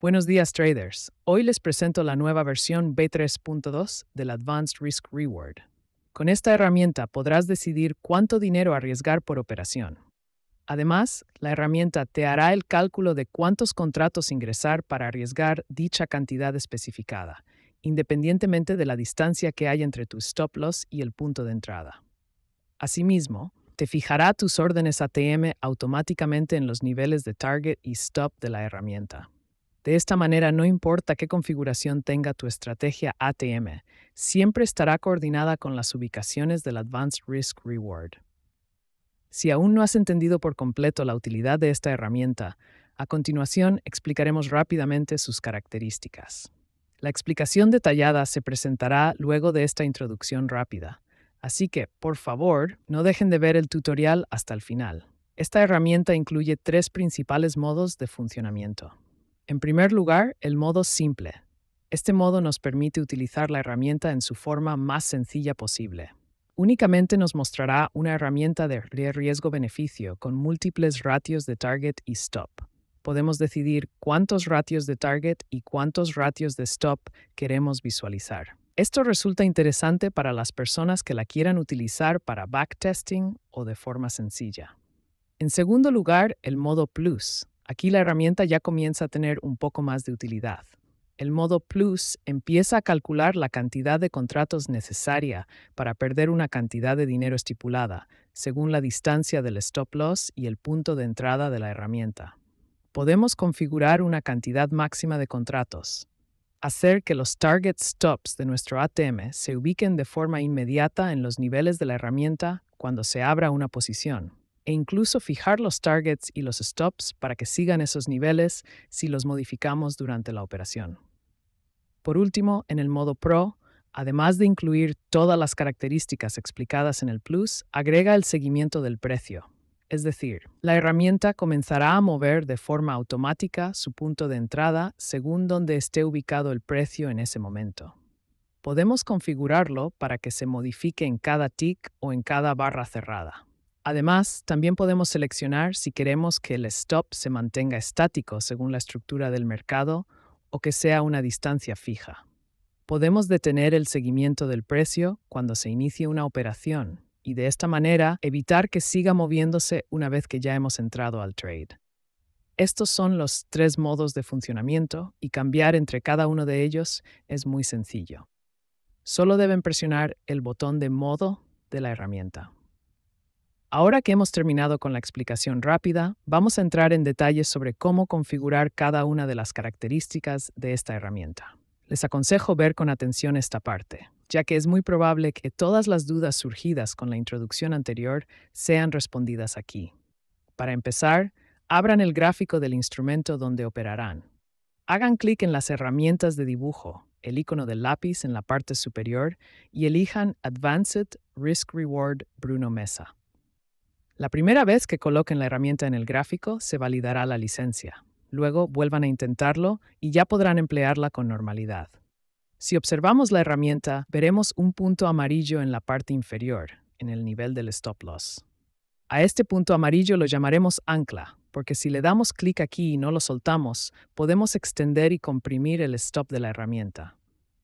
Buenos días traders. Hoy les presento la nueva versión B3.2 del Advanced Risk Reward. Con esta herramienta podrás decidir cuánto dinero arriesgar por operación. Además, la herramienta te hará el cálculo de cuántos contratos ingresar para arriesgar dicha cantidad especificada, independientemente de la distancia que hay entre tu stop loss y el punto de entrada. Asimismo, te fijará tus órdenes ATM automáticamente en los niveles de target y stop de la herramienta. De esta manera, no importa qué configuración tenga tu estrategia ATM, siempre estará coordinada con las ubicaciones del Advanced Risk Reward. Si aún no has entendido por completo la utilidad de esta herramienta, a continuación explicaremos rápidamente sus características. La explicación detallada se presentará luego de esta introducción rápida, así que, por favor, no dejen de ver el tutorial hasta el final. Esta herramienta incluye tres principales modos de funcionamiento. En primer lugar, el modo simple. Este modo nos permite utilizar la herramienta en su forma más sencilla posible. Únicamente nos mostrará una herramienta de riesgo-beneficio con múltiples ratios de target y stop. Podemos decidir cuántos ratios de target y cuántos ratios de stop queremos visualizar. Esto resulta interesante para las personas que la quieran utilizar para backtesting o de forma sencilla. En segundo lugar, el modo Plus, Aquí la herramienta ya comienza a tener un poco más de utilidad. El modo Plus empieza a calcular la cantidad de contratos necesaria para perder una cantidad de dinero estipulada, según la distancia del stop loss y el punto de entrada de la herramienta. Podemos configurar una cantidad máxima de contratos, hacer que los target stops de nuestro ATM se ubiquen de forma inmediata en los niveles de la herramienta cuando se abra una posición e incluso fijar los targets y los stops para que sigan esos niveles si los modificamos durante la operación. Por último, en el modo Pro, además de incluir todas las características explicadas en el Plus, agrega el seguimiento del precio. Es decir, la herramienta comenzará a mover de forma automática su punto de entrada según donde esté ubicado el precio en ese momento. Podemos configurarlo para que se modifique en cada tick o en cada barra cerrada. Además, también podemos seleccionar si queremos que el stop se mantenga estático según la estructura del mercado o que sea una distancia fija. Podemos detener el seguimiento del precio cuando se inicie una operación y de esta manera evitar que siga moviéndose una vez que ya hemos entrado al trade. Estos son los tres modos de funcionamiento y cambiar entre cada uno de ellos es muy sencillo. Solo deben presionar el botón de modo de la herramienta. Ahora que hemos terminado con la explicación rápida, vamos a entrar en detalles sobre cómo configurar cada una de las características de esta herramienta. Les aconsejo ver con atención esta parte, ya que es muy probable que todas las dudas surgidas con la introducción anterior sean respondidas aquí. Para empezar, abran el gráfico del instrumento donde operarán. Hagan clic en las herramientas de dibujo, el icono del lápiz en la parte superior, y elijan Advanced Risk Reward Bruno Mesa. La primera vez que coloquen la herramienta en el gráfico, se validará la licencia. Luego vuelvan a intentarlo y ya podrán emplearla con normalidad. Si observamos la herramienta, veremos un punto amarillo en la parte inferior, en el nivel del stop loss. A este punto amarillo lo llamaremos ancla, porque si le damos clic aquí y no lo soltamos, podemos extender y comprimir el stop de la herramienta.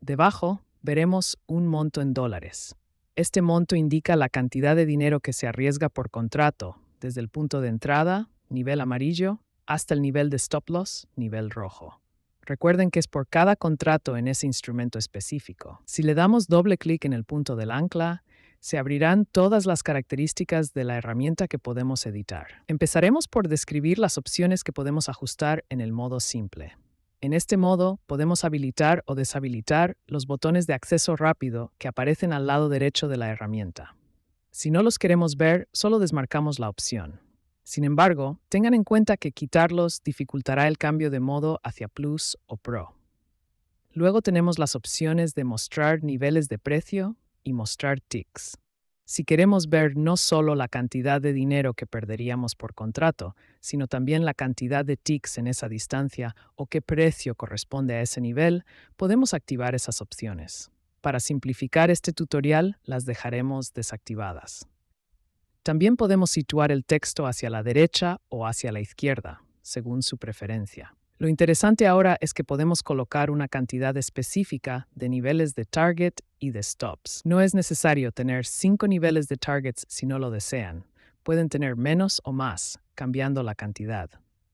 Debajo veremos un monto en dólares. Este monto indica la cantidad de dinero que se arriesga por contrato, desde el punto de entrada, nivel amarillo, hasta el nivel de stop loss, nivel rojo. Recuerden que es por cada contrato en ese instrumento específico. Si le damos doble clic en el punto del ancla, se abrirán todas las características de la herramienta que podemos editar. Empezaremos por describir las opciones que podemos ajustar en el modo simple. En este modo, podemos habilitar o deshabilitar los botones de acceso rápido que aparecen al lado derecho de la herramienta. Si no los queremos ver, solo desmarcamos la opción. Sin embargo, tengan en cuenta que quitarlos dificultará el cambio de modo hacia Plus o Pro. Luego tenemos las opciones de mostrar niveles de precio y mostrar ticks. Si queremos ver no solo la cantidad de dinero que perderíamos por contrato, sino también la cantidad de ticks en esa distancia o qué precio corresponde a ese nivel, podemos activar esas opciones. Para simplificar este tutorial, las dejaremos desactivadas. También podemos situar el texto hacia la derecha o hacia la izquierda, según su preferencia. Lo interesante ahora es que podemos colocar una cantidad específica de niveles de target y de stops. No es necesario tener cinco niveles de targets si no lo desean. Pueden tener menos o más, cambiando la cantidad.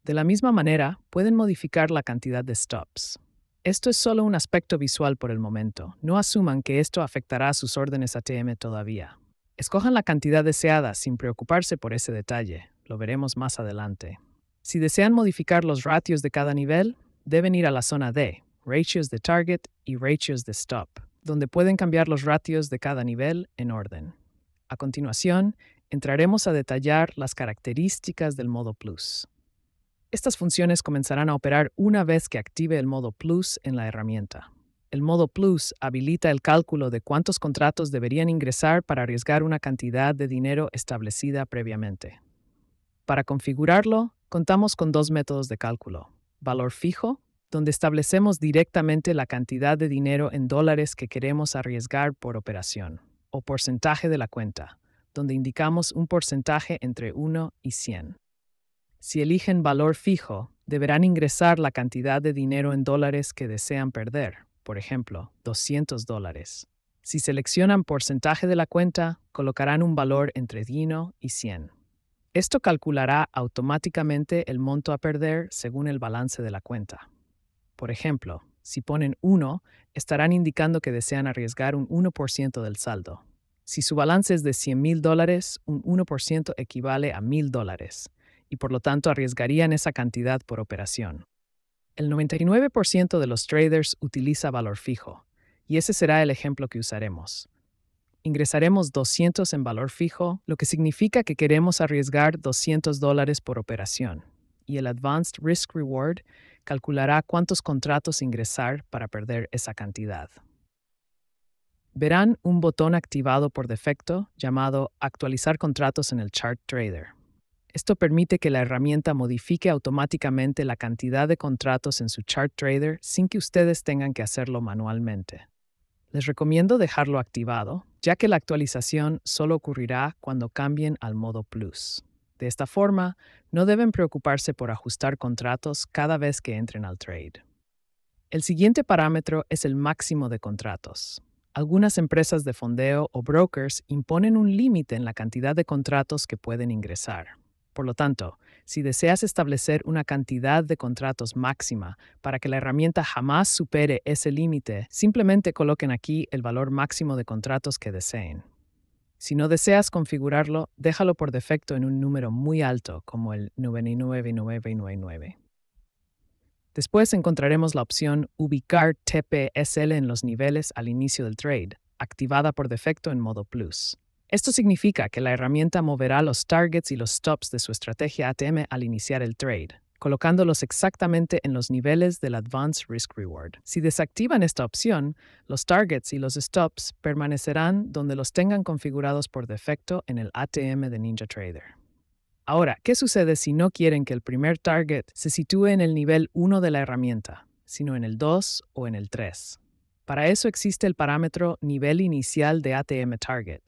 De la misma manera, pueden modificar la cantidad de stops. Esto es solo un aspecto visual por el momento. No asuman que esto afectará a sus órdenes ATM todavía. Escojan la cantidad deseada sin preocuparse por ese detalle. Lo veremos más adelante. Si desean modificar los ratios de cada nivel, deben ir a la zona D, Ratios de Target y Ratios de Stop, donde pueden cambiar los ratios de cada nivel en orden. A continuación, entraremos a detallar las características del modo Plus. Estas funciones comenzarán a operar una vez que active el modo Plus en la herramienta. El modo Plus habilita el cálculo de cuántos contratos deberían ingresar para arriesgar una cantidad de dinero establecida previamente. Para configurarlo, contamos con dos métodos de cálculo. Valor fijo, donde establecemos directamente la cantidad de dinero en dólares que queremos arriesgar por operación, o porcentaje de la cuenta, donde indicamos un porcentaje entre 1 y 100. Si eligen valor fijo, deberán ingresar la cantidad de dinero en dólares que desean perder, por ejemplo, 200 dólares. Si seleccionan porcentaje de la cuenta, colocarán un valor entre 1 y 100. Esto calculará automáticamente el monto a perder según el balance de la cuenta. Por ejemplo, si ponen 1, estarán indicando que desean arriesgar un 1% del saldo. Si su balance es de $100,000, dólares, un 1% equivale a 1000 dólares, y por lo tanto arriesgarían esa cantidad por operación. El 99% de los traders utiliza valor fijo, y ese será el ejemplo que usaremos ingresaremos 200 en valor fijo, lo que significa que queremos arriesgar 200 dólares por operación. Y el Advanced Risk Reward calculará cuántos contratos ingresar para perder esa cantidad. Verán un botón activado por defecto llamado Actualizar contratos en el Chart Trader. Esto permite que la herramienta modifique automáticamente la cantidad de contratos en su Chart Trader sin que ustedes tengan que hacerlo manualmente les recomiendo dejarlo activado, ya que la actualización solo ocurrirá cuando cambien al modo Plus. De esta forma, no deben preocuparse por ajustar contratos cada vez que entren al trade. El siguiente parámetro es el máximo de contratos. Algunas empresas de fondeo o brokers imponen un límite en la cantidad de contratos que pueden ingresar. Por lo tanto, si deseas establecer una cantidad de contratos máxima para que la herramienta jamás supere ese límite, simplemente coloquen aquí el valor máximo de contratos que deseen. Si no deseas configurarlo, déjalo por defecto en un número muy alto como el 99999. Después encontraremos la opción Ubicar TPSL en los niveles al inicio del trade, activada por defecto en modo Plus. Esto significa que la herramienta moverá los targets y los stops de su estrategia ATM al iniciar el trade, colocándolos exactamente en los niveles del Advanced Risk Reward. Si desactivan esta opción, los targets y los stops permanecerán donde los tengan configurados por defecto en el ATM de NinjaTrader. Ahora, ¿qué sucede si no quieren que el primer target se sitúe en el nivel 1 de la herramienta, sino en el 2 o en el 3? Para eso existe el parámetro nivel inicial de ATM target,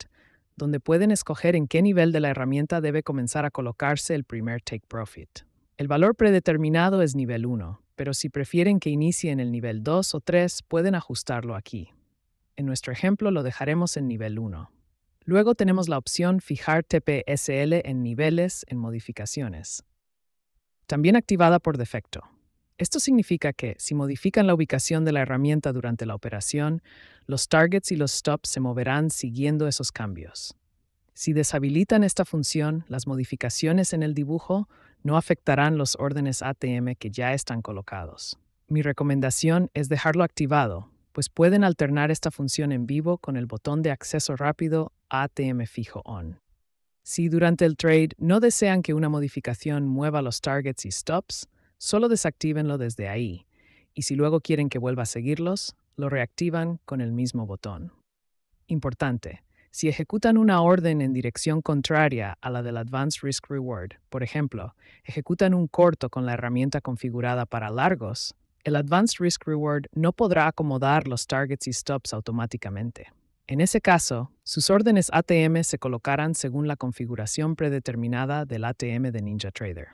donde pueden escoger en qué nivel de la herramienta debe comenzar a colocarse el primer take profit. El valor predeterminado es nivel 1, pero si prefieren que inicie en el nivel 2 o 3, pueden ajustarlo aquí. En nuestro ejemplo lo dejaremos en nivel 1. Luego tenemos la opción Fijar TPSL en niveles en modificaciones, también activada por defecto. Esto significa que, si modifican la ubicación de la herramienta durante la operación, los targets y los stops se moverán siguiendo esos cambios. Si deshabilitan esta función, las modificaciones en el dibujo no afectarán los órdenes ATM que ya están colocados. Mi recomendación es dejarlo activado, pues pueden alternar esta función en vivo con el botón de acceso rápido ATM fijo on. Si durante el trade no desean que una modificación mueva los targets y stops, Solo desactívenlo desde ahí, y si luego quieren que vuelva a seguirlos, lo reactivan con el mismo botón. Importante, si ejecutan una orden en dirección contraria a la del Advanced Risk Reward, por ejemplo, ejecutan un corto con la herramienta configurada para largos, el Advanced Risk Reward no podrá acomodar los targets y stops automáticamente. En ese caso, sus órdenes ATM se colocarán según la configuración predeterminada del ATM de NinjaTrader.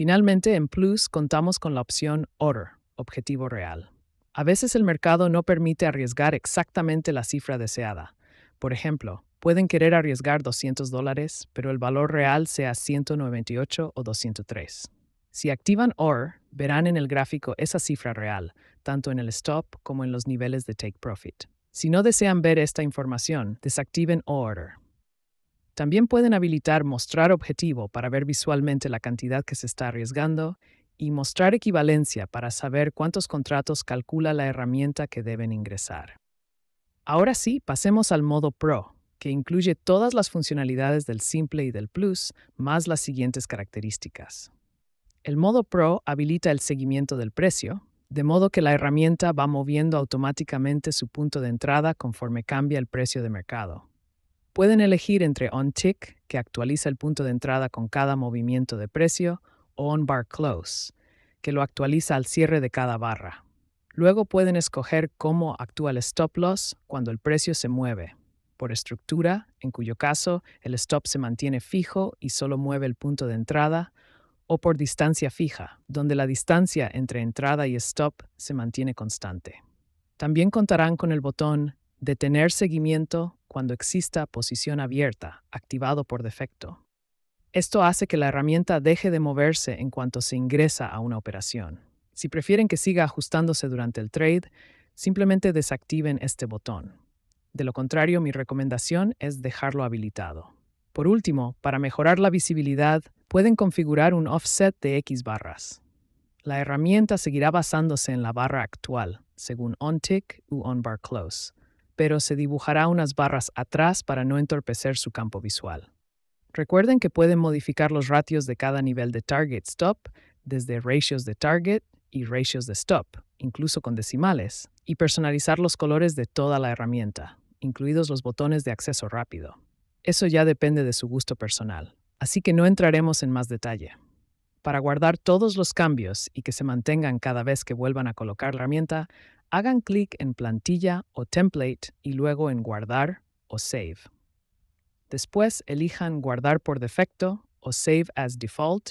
Finalmente, en Plus contamos con la opción Order, objetivo real. A veces el mercado no permite arriesgar exactamente la cifra deseada. Por ejemplo, pueden querer arriesgar 200 dólares, pero el valor real sea 198 o 203. Si activan OR, verán en el gráfico esa cifra real, tanto en el stop como en los niveles de take profit. Si no desean ver esta información, desactiven OR también pueden habilitar Mostrar objetivo para ver visualmente la cantidad que se está arriesgando y Mostrar equivalencia para saber cuántos contratos calcula la herramienta que deben ingresar. Ahora sí, pasemos al modo Pro, que incluye todas las funcionalidades del Simple y del Plus, más las siguientes características. El modo Pro habilita el seguimiento del precio, de modo que la herramienta va moviendo automáticamente su punto de entrada conforme cambia el precio de mercado. Pueden elegir entre On Tick, que actualiza el punto de entrada con cada movimiento de precio, o On Bar Close, que lo actualiza al cierre de cada barra. Luego pueden escoger cómo actúa el stop loss cuando el precio se mueve, por estructura, en cuyo caso el stop se mantiene fijo y solo mueve el punto de entrada, o por distancia fija, donde la distancia entre entrada y stop se mantiene constante. También contarán con el botón Detener seguimiento cuando exista posición abierta, activado por defecto. Esto hace que la herramienta deje de moverse en cuanto se ingresa a una operación. Si prefieren que siga ajustándose durante el trade, simplemente desactiven este botón. De lo contrario, mi recomendación es dejarlo habilitado. Por último, para mejorar la visibilidad, pueden configurar un offset de X barras. La herramienta seguirá basándose en la barra actual, según OnTick u Close pero se dibujará unas barras atrás para no entorpecer su campo visual. Recuerden que pueden modificar los ratios de cada nivel de target stop desde ratios de target y ratios de stop, incluso con decimales, y personalizar los colores de toda la herramienta, incluidos los botones de acceso rápido. Eso ya depende de su gusto personal, así que no entraremos en más detalle. Para guardar todos los cambios y que se mantengan cada vez que vuelvan a colocar la herramienta, hagan clic en Plantilla o Template y luego en Guardar o Save. Después elijan Guardar por defecto o Save as Default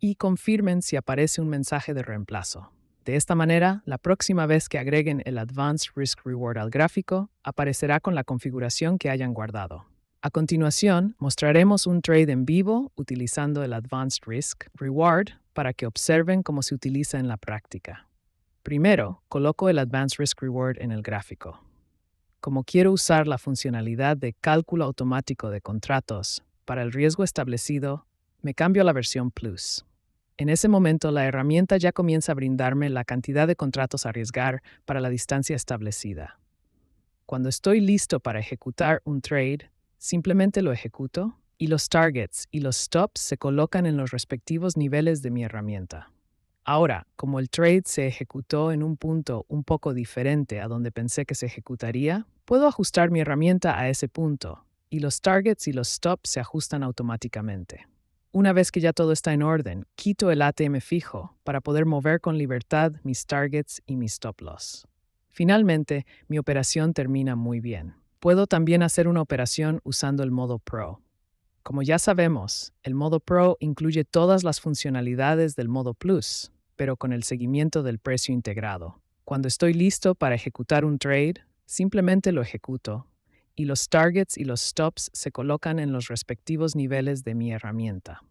y confirmen si aparece un mensaje de reemplazo. De esta manera, la próxima vez que agreguen el Advanced Risk Reward al gráfico, aparecerá con la configuración que hayan guardado. A continuación, mostraremos un trade en vivo utilizando el Advanced Risk Reward para que observen cómo se utiliza en la práctica. Primero, coloco el Advanced Risk Reward en el gráfico. Como quiero usar la funcionalidad de cálculo automático de contratos para el riesgo establecido, me cambio a la versión Plus. En ese momento, la herramienta ya comienza a brindarme la cantidad de contratos a arriesgar para la distancia establecida. Cuando estoy listo para ejecutar un trade, simplemente lo ejecuto y los targets y los stops se colocan en los respectivos niveles de mi herramienta. Ahora, como el trade se ejecutó en un punto un poco diferente a donde pensé que se ejecutaría, puedo ajustar mi herramienta a ese punto y los targets y los stops se ajustan automáticamente. Una vez que ya todo está en orden, quito el ATM fijo para poder mover con libertad mis targets y mis stop loss. Finalmente, mi operación termina muy bien. Puedo también hacer una operación usando el modo Pro, como ya sabemos, el modo Pro incluye todas las funcionalidades del modo Plus, pero con el seguimiento del precio integrado. Cuando estoy listo para ejecutar un trade, simplemente lo ejecuto y los targets y los stops se colocan en los respectivos niveles de mi herramienta.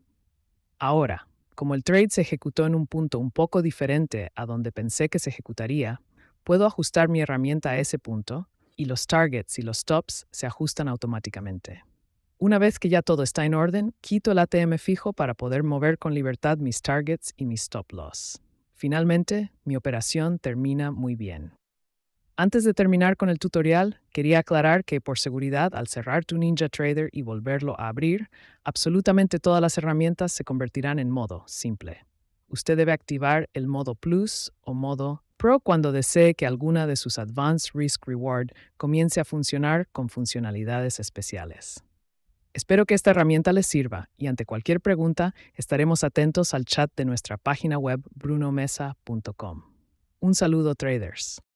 Ahora, como el trade se ejecutó en un punto un poco diferente a donde pensé que se ejecutaría, puedo ajustar mi herramienta a ese punto y los targets y los stops se ajustan automáticamente. Una vez que ya todo está en orden, quito el ATM fijo para poder mover con libertad mis targets y mis stop loss. Finalmente, mi operación termina muy bien. Antes de terminar con el tutorial, quería aclarar que por seguridad, al cerrar tu Ninja Trader y volverlo a abrir, absolutamente todas las herramientas se convertirán en modo simple. Usted debe activar el modo Plus o modo Pro cuando desee que alguna de sus Advanced Risk Reward comience a funcionar con funcionalidades especiales. Espero que esta herramienta les sirva y ante cualquier pregunta estaremos atentos al chat de nuestra página web brunomesa.com. Un saludo traders.